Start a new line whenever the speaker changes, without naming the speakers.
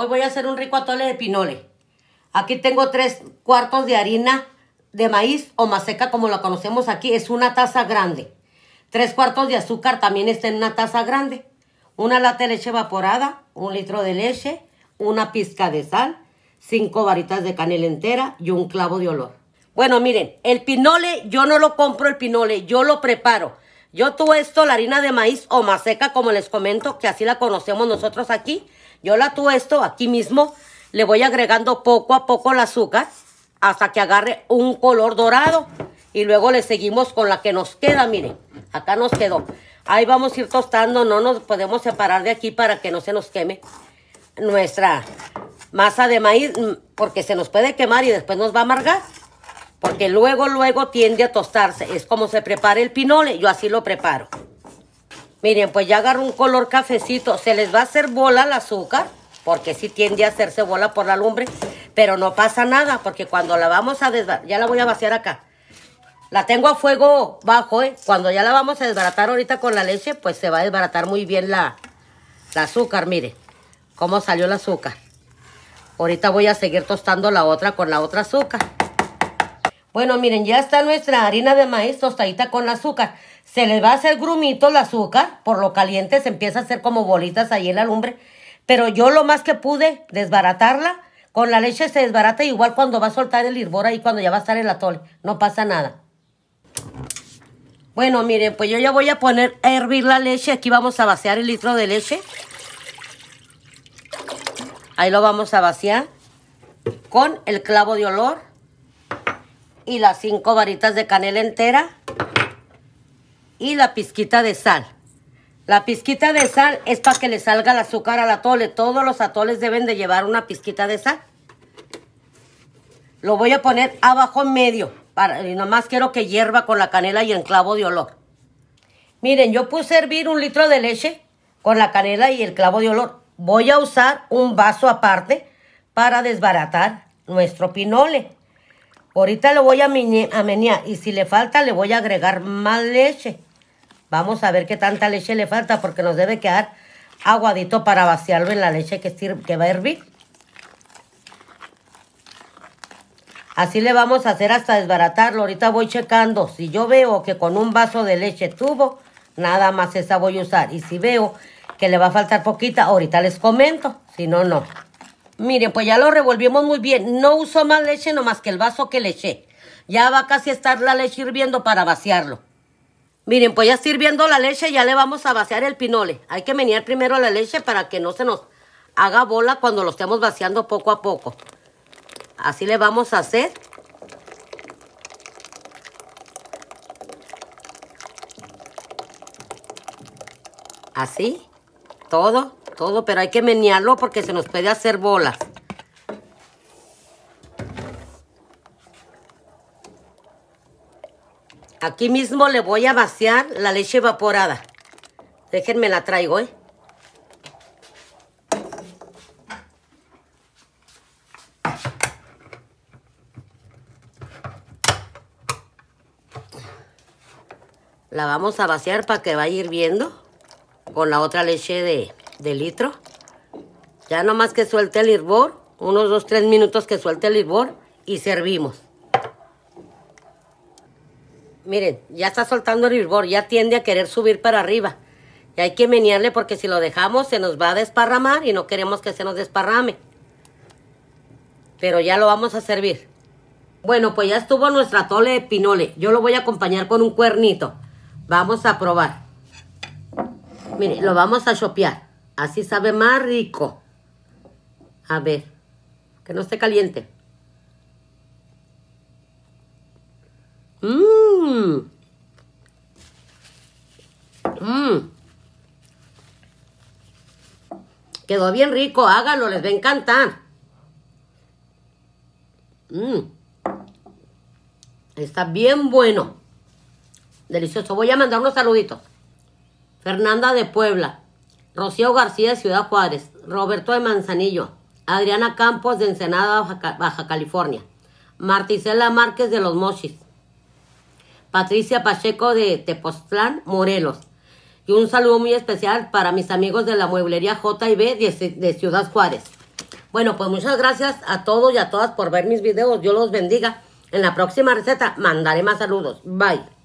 Hoy voy a hacer un rico atole de pinole. Aquí tengo tres cuartos de harina de maíz o maseca, como la conocemos aquí. Es una taza grande. Tres cuartos de azúcar también está en una taza grande. Una lata de leche evaporada, un litro de leche, una pizca de sal, cinco varitas de canela entera y un clavo de olor. Bueno, miren, el pinole, yo no lo compro el pinole, yo lo preparo. Yo tuesto la harina de maíz o maseca, como les comento, que así la conocemos nosotros aquí. Yo la tuesto aquí mismo. Le voy agregando poco a poco el azúcar hasta que agarre un color dorado. Y luego le seguimos con la que nos queda, miren. Acá nos quedó. Ahí vamos a ir tostando. No nos podemos separar de aquí para que no se nos queme nuestra masa de maíz. Porque se nos puede quemar y después nos va a amargar porque luego, luego tiende a tostarse. Es como se prepara el pinole, yo así lo preparo. Miren, pues ya agarro un color cafecito. Se les va a hacer bola el azúcar, porque sí tiende a hacerse bola por la lumbre, pero no pasa nada, porque cuando la vamos a desbaratar, ya la voy a vaciar acá. La tengo a fuego bajo, ¿eh? Cuando ya la vamos a desbaratar ahorita con la leche, pues se va a desbaratar muy bien la, la azúcar, Miren, Cómo salió el azúcar. Ahorita voy a seguir tostando la otra con la otra azúcar. Bueno, miren, ya está nuestra harina de maíz tostadita con azúcar. Se le va a hacer grumito el azúcar, por lo caliente se empieza a hacer como bolitas ahí en la lumbre. Pero yo lo más que pude desbaratarla, con la leche se desbarata igual cuando va a soltar el hervor ahí, cuando ya va a estar el atole. No pasa nada. Bueno, miren, pues yo ya voy a poner a hervir la leche. Aquí vamos a vaciar el litro de leche. Ahí lo vamos a vaciar con el clavo de olor y las cinco varitas de canela entera y la pizquita de sal. La pizquita de sal es para que le salga el azúcar al atole. Todos los atoles deben de llevar una pizquita de sal. Lo voy a poner abajo en medio. Para, y nomás quiero que hierva con la canela y el clavo de olor. Miren, yo puse a hervir un litro de leche con la canela y el clavo de olor. Voy a usar un vaso aparte para desbaratar nuestro pinole. Ahorita lo voy a, a menear y si le falta le voy a agregar más leche. Vamos a ver qué tanta leche le falta porque nos debe quedar aguadito para vaciarlo en la leche que, que va a hervir. Así le vamos a hacer hasta desbaratarlo. Ahorita voy checando. Si yo veo que con un vaso de leche tuvo, nada más esa voy a usar. Y si veo que le va a faltar poquita, ahorita les comento. Si no, no. Miren, pues ya lo revolvimos muy bien. No usó más leche, nomás que el vaso que le eché. Ya va casi a estar la leche hirviendo para vaciarlo. Miren, pues ya está hirviendo la leche, ya le vamos a vaciar el pinole. Hay que menear primero la leche para que no se nos haga bola cuando lo estemos vaciando poco a poco. Así le vamos a hacer. Así, todo todo, pero hay que menearlo porque se nos puede hacer bolas. Aquí mismo le voy a vaciar la leche evaporada. Déjenme la traigo, ¿eh? La vamos a vaciar para que vaya hirviendo con la otra leche de, de litro. Ya nomás que suelte el hervor, unos 2, 3 minutos que suelte el hervor y servimos. Miren, ya está soltando el hervor, ya tiende a querer subir para arriba. Y hay que menearle porque si lo dejamos se nos va a desparramar y no queremos que se nos desparrame. Pero ya lo vamos a servir. Bueno, pues ya estuvo nuestra tole de pinole. Yo lo voy a acompañar con un cuernito. Vamos a probar. Miren, lo vamos a chopear. Así sabe más rico. A ver, que no esté caliente. Mmm. Mmm. Quedó bien rico, háganlo, les va a encantar. Mmm. Está bien bueno. Delicioso. Voy a mandar unos saluditos. Fernanda de Puebla. Rocío García de Ciudad Juárez, Roberto de Manzanillo, Adriana Campos de Ensenada, Baja, California, Marticela Márquez de Los Mochis, Patricia Pacheco de Tepoztlán, Morelos. Y un saludo muy especial para mis amigos de la mueblería J&B de, de Ciudad Juárez. Bueno, pues muchas gracias a todos y a todas por ver mis videos. Dios los bendiga. En la próxima receta mandaré más saludos. Bye.